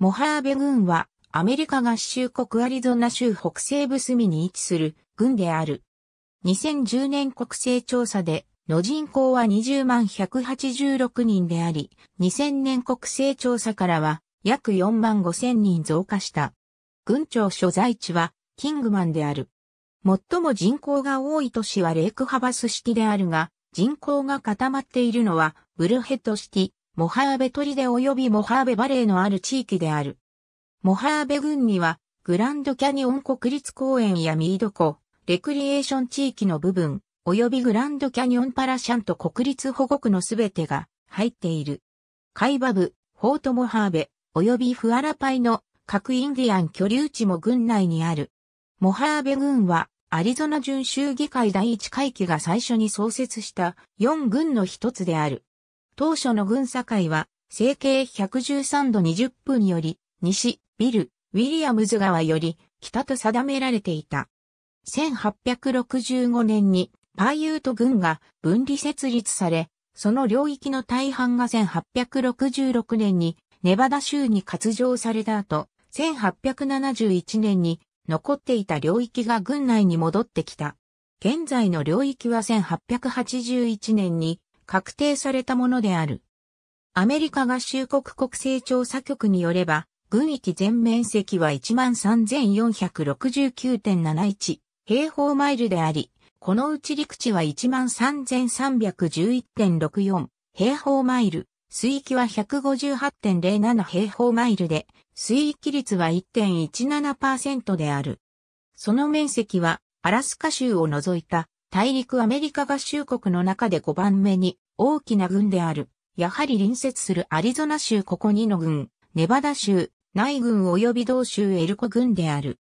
モハーベ郡はアメリカ合衆国アリゾナ州北西部隅に位置する郡である。2010年国勢調査での人口は20万186人であり、2000年国勢調査からは約4万5千人増加した。郡庁所在地はキングマンである。最も人口が多い都市はレイクハバス式であるが、人口が固まっているのはブルヘッドシティ、モハーベ砦及びモハーベバレーのある地域である。モハーベ郡には、グランドキャニオン国立公園やミード湖、レクリエーション地域の部分、及びグランドキャニオンパラシャンと国立保護区のすべてが入っている。カイバブ、フォートモハーベ、及びフアラパイの各インディアン居留地も郡内にある。モハーベ郡は、アリゾナ準州議会第一会期が最初に創設した4郡の一つである。当初の軍境は、成形113度20分より、西、ビル、ウィリアムズ川より、北と定められていた。1865年に、パーユート軍が分離設立され、その領域の大半が1866年にネバダ州に割譲された後、1871年に残っていた領域が軍内に戻ってきた。現在の領域は1881年に確定されたものである。アメリカ合衆国国勢調査局によれば、軍域全面積は13,469.71平方マイルであり、このうち陸地は13,311.64平方マイル、水域は158.07平方マイルで、水域率は1.17%である。その面積はアラスカ州を除いた大陸アメリカ合衆国の中で5番目に大きな軍である。やはり隣接するアリゾナ州ここ2の軍、ネバダ州、内軍及び同州エルコ軍である。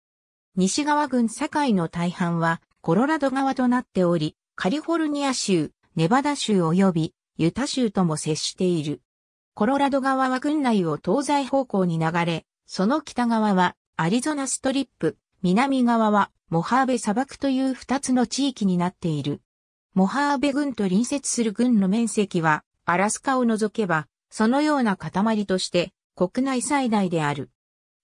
西側軍境の大半はコロラド側となっており、カリフォルニア州、ネバダ州及びユタ州とも接している。コロラド側は軍内を東西方向に流れ、その北側はアリゾナストリップ、南側はモハーベ砂漠という二つの地域になっている。モハーベ軍と隣接する軍の面積は、アラスカを除けば、そのような塊として国内最大である。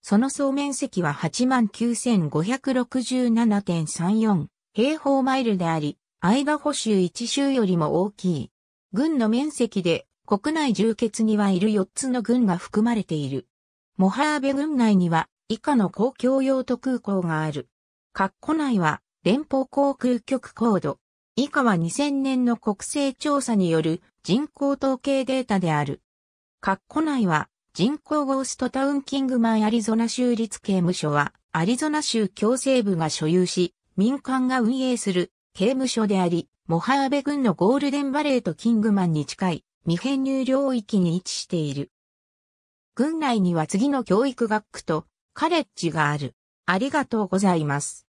その総面積は89,567.34平方マイルであり、アイダホ州1州よりも大きい。軍の面積で国内充血にはいる4つの軍が含まれている。モハーベ軍内には以下の公共用途空港がある。括弧内は連邦航空局コード。以下は2000年の国勢調査による人口統計データである。括弧内は人口ゴーストタウンキングマンアリゾナ州立刑務所はアリゾナ州強制部が所有し民間が運営する刑務所であり、モハーベ軍のゴールデンバレーとキングマンに近い未編入領域に位置している。軍内には次の教育学区とカレッジがある。ありがとうございます。